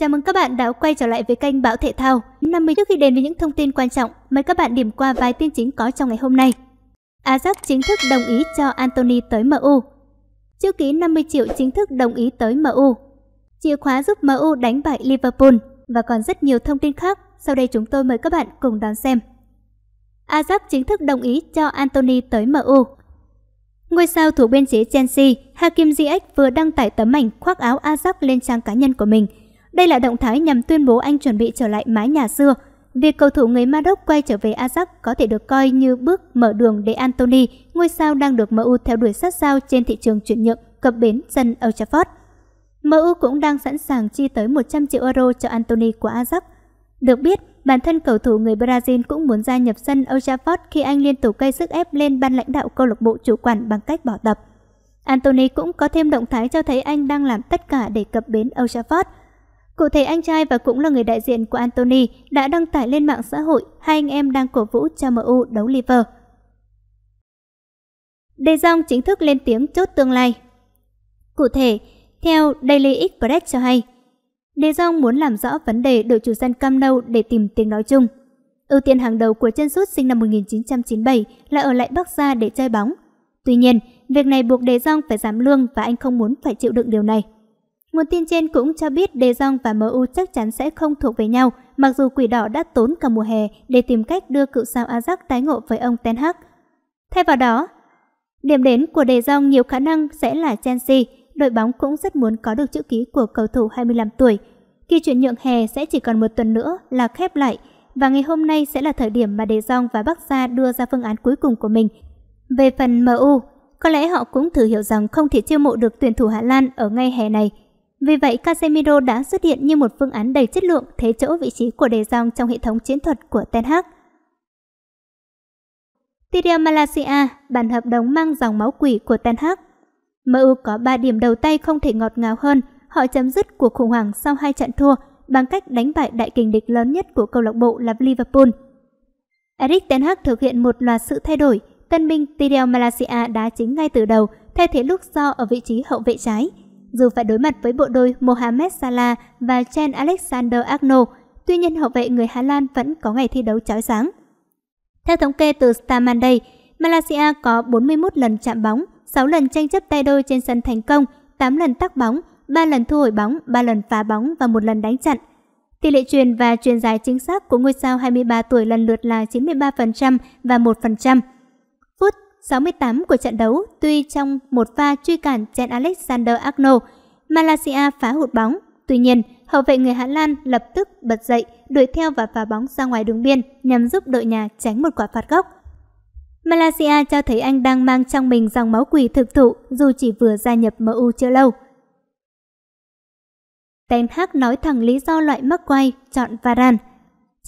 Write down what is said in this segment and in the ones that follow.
Chào mừng các bạn đã quay trở lại với kênh Bão Thể Thao. 50 trước khi đến với những thông tin quan trọng, mời các bạn điểm qua vài tin chính có trong ngày hôm nay. Ajax chính thức đồng ý cho Anthony tới MU. Chữ ký 50 triệu chính thức đồng ý tới MU. Chìa khóa giúp MU đánh bại Liverpool và còn rất nhiều thông tin khác. Sau đây chúng tôi mời các bạn cùng đón xem. Ajax chính thức đồng ý cho Anthony tới MU. Ngôi sao thủ biên chế Chelsea, Hakim Ziyech vừa đăng tải tấm ảnh khoác áo Ajax lên trang cá nhân của mình – đây là động thái nhằm tuyên bố anh chuẩn bị trở lại mái nhà xưa. Việc cầu thủ người Maroc quay trở về Ajax có thể được coi như bước mở đường để Anthony, ngôi sao đang được MU theo đuổi sát sao trên thị trường chuyển nhượng cập bến sân Old Trafford. MU cũng đang sẵn sàng chi tới 100 triệu euro cho Anthony của Ajax. Được biết, bản thân cầu thủ người Brazil cũng muốn gia nhập sân Old Trafford khi anh liên tục gây sức ép lên ban lãnh đạo câu lạc bộ chủ quản bằng cách bỏ tập. Anthony cũng có thêm động thái cho thấy anh đang làm tất cả để cập bến Old Trafford – Cụ thể anh trai và cũng là người đại diện của Anthony đã đăng tải lên mạng xã hội hai anh em đang cổ vũ cho MU đấu Liverpool. De Jong chính thức lên tiếng chốt tương lai. Cụ thể, theo Daily Express cho hay, De Jong muốn làm rõ vấn đề đội chủ sân Cam Nou để tìm tiếng nói chung. Ưu tiên hàng đầu của chân sút sinh năm 1997 là ở lại Bắc Gia để chơi bóng. Tuy nhiên, việc này buộc De Jong phải giảm lương và anh không muốn phải chịu đựng điều này. Nguồn tin trên cũng cho biết đề Jong và MU chắc chắn sẽ không thuộc về nhau, mặc dù Quỷ Đỏ đã tốn cả mùa hè để tìm cách đưa cựu sao Ajax tái ngộ với ông Ten Hag. Thay vào đó, điểm đến của đề Jong nhiều khả năng sẽ là Chelsea, đội bóng cũng rất muốn có được chữ ký của cầu thủ 25 tuổi. khi chuyển nhượng hè sẽ chỉ còn một tuần nữa là khép lại và ngày hôm nay sẽ là thời điểm mà đề Jong và Bắc Sa đưa ra phương án cuối cùng của mình. Về phần MU, có lẽ họ cũng thử hiểu rằng không thể chiêu mộ được tuyển thủ Hà Lan ở ngay hè này vì vậy, Casemiro đã xuất hiện như một phương án đầy chất lượng thế chỗ vị trí của De Jong trong hệ thống chiến thuật của Ten Hag. Tiria Malaysia, bản hợp đồng mang dòng máu quỷ của Ten Hag. MU có 3 điểm đầu tay không thể ngọt ngào hơn. Họ chấm dứt cuộc khủng hoảng sau hai trận thua bằng cách đánh bại đại kình địch lớn nhất của câu lạc bộ là Liverpool. Eric Ten Hag thực hiện một loạt sự thay đổi. Tân binh Tiria Malaysia đá chính ngay từ đầu, thay thế lúc do ở vị trí hậu vệ trái. Dù phải đối mặt với bộ đôi Mohamed Salah và Chen Alexander Arnold, tuy nhiên hậu vệ người Hà Lan vẫn có ngày thi đấu chói sáng. Theo thống kê từ Star Monday, Malaysia có 41 lần chạm bóng, 6 lần tranh chấp tay đôi trên sân thành công, 8 lần tắc bóng, 3 lần thu hồi bóng, 3 lần phá bóng và 1 lần đánh chặn. Tỷ lệ truyền và truyền dài chính xác của ngôi sao 23 tuổi lần lượt là 93% và 1%. Phút 68 của trận đấu tuy trong một pha truy cản chặn Alexander Arnold, Malaysia phá hụt bóng. Tuy nhiên, hậu vệ người Hà Lan lập tức bật dậy, đuổi theo và phá bóng ra ngoài đường biên nhằm giúp đội nhà tránh một quả phạt góc. Malaysia cho thấy anh đang mang trong mình dòng máu quỷ thực thụ dù chỉ vừa gia nhập MU chưa lâu. Ten Hag nói thẳng lý do loại mắc quay, chọn Varane.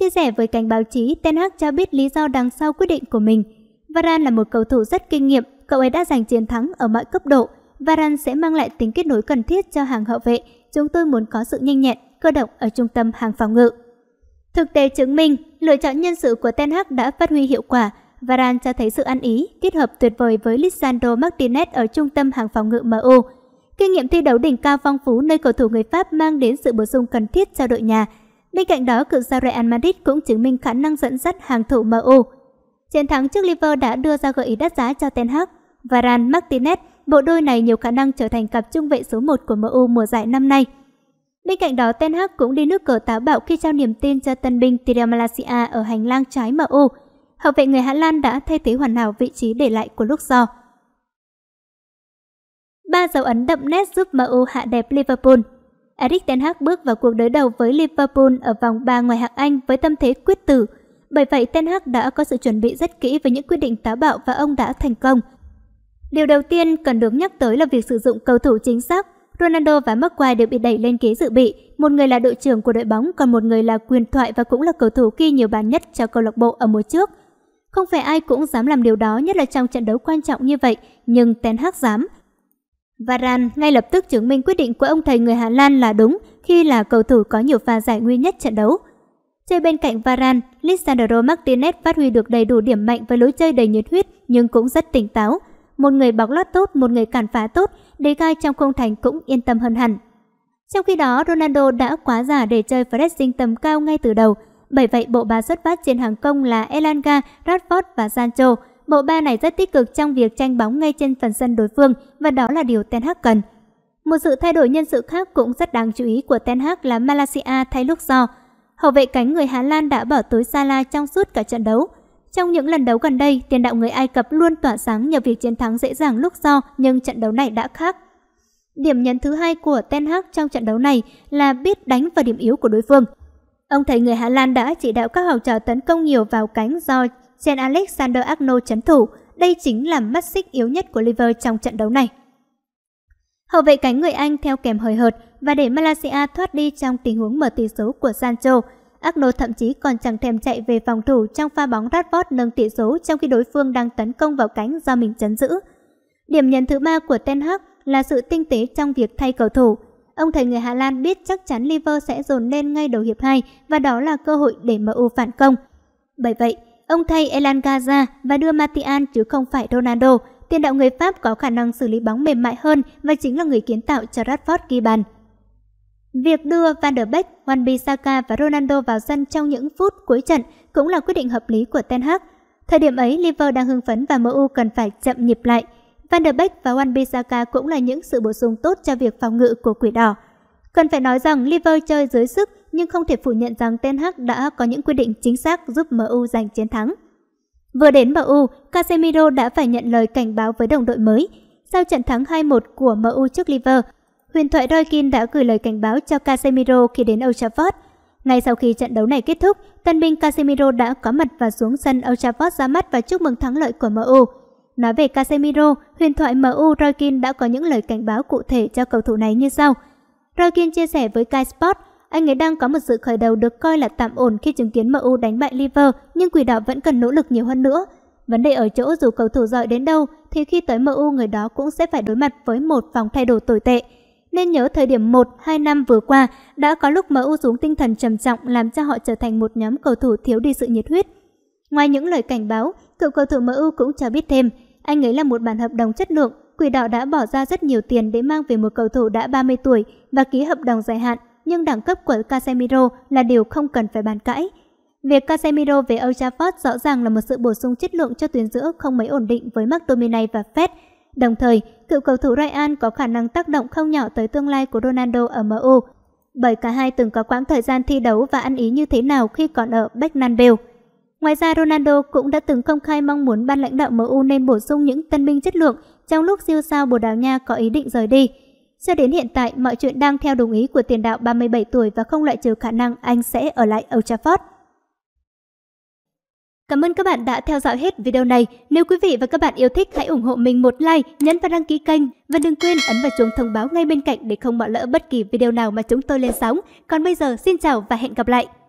Chia sẻ với cảnh báo chí, Ten Hag cho biết lý do đằng sau quyết định của mình – Varane là một cầu thủ rất kinh nghiệm, cậu ấy đã giành chiến thắng ở mọi cấp độ. Varane sẽ mang lại tính kết nối cần thiết cho hàng hậu vệ. Chúng tôi muốn có sự nhanh nhẹn, cơ động ở trung tâm hàng phòng ngự. Thực tế chứng minh, lựa chọn nhân sự của Ten Hag đã phát huy hiệu quả. Varane cho thấy sự ăn ý, kết hợp tuyệt vời với Lisandro Martinez ở trung tâm hàng phòng ngự MU. Kinh nghiệm thi đấu đỉnh cao phong phú nơi cầu thủ người Pháp mang đến sự bổ sung cần thiết cho đội nhà. Bên cạnh đó, cựu sao Real Madrid cũng chứng minh khả năng dẫn dắt hàng thủ MU. Chiến thắng trước Liverpool đã đưa ra gợi ý đắt giá cho Ten Hag. Varane, Martinez, bộ đôi này nhiều khả năng trở thành cặp trung vệ số 1 của MU mùa giải năm nay. Bên cạnh đó, Ten Hag cũng đi nước cờ táo bạo khi trao niềm tin cho tân binh Tira Malaysia ở hành lang trái MU. Hậu vệ người Hà Lan đã thay thế hoàn hảo vị trí để lại của lúc do. Ba dấu ấn đậm nét giúp MU hạ đẹp Liverpool. Erik Ten Hag bước vào cuộc đối đầu với Liverpool ở vòng 3 ngoại hạng Anh với tâm thế quyết tử – bởi vậy Ten Hag đã có sự chuẩn bị rất kỹ với những quyết định táo bạo và ông đã thành công. Điều đầu tiên cần được nhắc tới là việc sử dụng cầu thủ chính xác. Ronaldo và Maguire đều bị đẩy lên ghế dự bị, một người là đội trưởng của đội bóng còn một người là quyền thoại và cũng là cầu thủ ghi nhiều bàn nhất cho câu lạc bộ ở mùa trước. Không phải ai cũng dám làm điều đó nhất là trong trận đấu quan trọng như vậy, nhưng Ten Hag dám. Varane ngay lập tức chứng minh quyết định của ông thầy người Hà Lan là đúng khi là cầu thủ có nhiều pha giải nguy nhất trận đấu. Chơi bên cạnh Varane, Lisandro Martinez phát huy được đầy đủ điểm mạnh với lối chơi đầy nhiệt huyết nhưng cũng rất tỉnh táo. Một người bọc lót tốt, một người cản phá tốt, đề gai trong khung thành cũng yên tâm hơn hẳn. Trong khi đó, Ronaldo đã quá già để chơi pressing tầm cao ngay từ đầu. Bởi vậy, bộ ba xuất phát trên hàng công là Elanga, Rashford và Sancho. Bộ ba này rất tích cực trong việc tranh bóng ngay trên phần sân đối phương và đó là điều Ten Hag cần. Một sự thay đổi nhân sự khác cũng rất đáng chú ý của Ten Hag là Malaysia thay lúc do. So. Hậu vệ cánh người Hà Lan đã bỏ tối Salah trong suốt cả trận đấu. Trong những lần đấu gần đây, tiền đạo người Ai Cập luôn tỏa sáng nhờ việc chiến thắng dễ dàng lúc do nhưng trận đấu này đã khác. Điểm nhấn thứ hai của Ten Hag trong trận đấu này là biết đánh vào điểm yếu của đối phương. Ông thấy người Hà Lan đã chỉ đạo các học trò tấn công nhiều vào cánh do Jean Alexander Arnold chấn thủ. Đây chính là mắt xích yếu nhất của Liver trong trận đấu này. Hậu vệ cánh người Anh theo kèm hời hợt và để Malaysia thoát đi trong tình huống mở tỷ số của Sancho. Agno thậm chí còn chẳng thèm chạy về phòng thủ trong pha bóng Radford nâng tỷ số trong khi đối phương đang tấn công vào cánh do mình chấn giữ. Điểm nhấn thứ ba của Ten Hag là sự tinh tế trong việc thay cầu thủ. Ông thầy người Hà Lan biết chắc chắn Liver sẽ dồn lên ngay đầu hiệp 2 và đó là cơ hội để MU phản công. Bởi vậy, ông thay Elan Gaza và đưa Martial chứ không phải Ronaldo tiền đạo người Pháp có khả năng xử lý bóng mềm mại hơn và chính là người kiến tạo cho Radford ghi bàn. Việc đưa Van der Beek, Wanbi Bissaka và Ronaldo vào sân trong những phút cuối trận cũng là quyết định hợp lý của Ten Hag. Thời điểm ấy, Liverpool đang hưng phấn và MU cần phải chậm nhịp lại. Van der Beek và Wanbi Bissaka cũng là những sự bổ sung tốt cho việc phòng ngự của Quỷ Đỏ. Cần phải nói rằng Liverpool chơi dưới sức nhưng không thể phủ nhận rằng Ten Hag đã có những quyết định chính xác giúp MU giành chiến thắng. Vừa đến MU, Casemiro đã phải nhận lời cảnh báo với đồng đội mới. Sau trận thắng 2-1 của MU trước Liver, huyền thoại Roy Keane đã gửi lời cảnh báo cho Casemiro khi đến Old Trafford. Ngay sau khi trận đấu này kết thúc, tân binh Casemiro đã có mặt và xuống sân Old Trafford ra mắt và chúc mừng thắng lợi của MU. Nói về Casemiro, huyền thoại MU Roy Keane đã có những lời cảnh báo cụ thể cho cầu thủ này như sau. Roy Keane chia sẻ với Sky Sport, anh ấy đang có một sự khởi đầu được coi là tạm ổn khi chứng kiến MU đánh bại Liver, nhưng quỷ đỏ vẫn cần nỗ lực nhiều hơn nữa. Vấn đề ở chỗ dù cầu thủ giỏi đến đâu thì khi tới MU người đó cũng sẽ phải đối mặt với một vòng thay đổi tồi tệ. Nên nhớ thời điểm 1-2 năm vừa qua đã có lúc MU xuống tinh thần trầm trọng làm cho họ trở thành một nhóm cầu thủ thiếu đi sự nhiệt huyết. Ngoài những lời cảnh báo, cựu cầu thủ MU cũng cho biết thêm, anh ấy là một bản hợp đồng chất lượng, Quỷ Đỏ đã bỏ ra rất nhiều tiền để mang về một cầu thủ đã 30 tuổi và ký hợp đồng dài hạn nhưng đẳng cấp của Casemiro là điều không cần phải bàn cãi. Việc Casemiro về Old Trafford rõ ràng là một sự bổ sung chất lượng cho tuyến giữa không mấy ổn định với McTominay và Fed. Đồng thời, cựu cầu thủ Ryan có khả năng tác động không nhỏ tới tương lai của Ronaldo ở MU, bởi cả hai từng có quãng thời gian thi đấu và ăn ý như thế nào khi còn ở Bernabeu. Ngoài ra, Ronaldo cũng đã từng công khai mong muốn ban lãnh đạo MU nên bổ sung những tân binh chất lượng trong lúc siêu sao Bồ Đào Nha có ý định rời đi. Cho đến hiện tại, mọi chuyện đang theo đồng ý của tiền đạo 37 tuổi và không loại trừ khả năng anh sẽ ở lại Old Trafford. Cảm ơn các bạn đã theo dõi hết video này. Nếu quý vị và các bạn yêu thích, hãy ủng hộ mình một like, nhấn và đăng ký kênh. Và đừng quên ấn vào chuông thông báo ngay bên cạnh để không bỏ lỡ bất kỳ video nào mà chúng tôi lên sóng. Còn bây giờ, xin chào và hẹn gặp lại!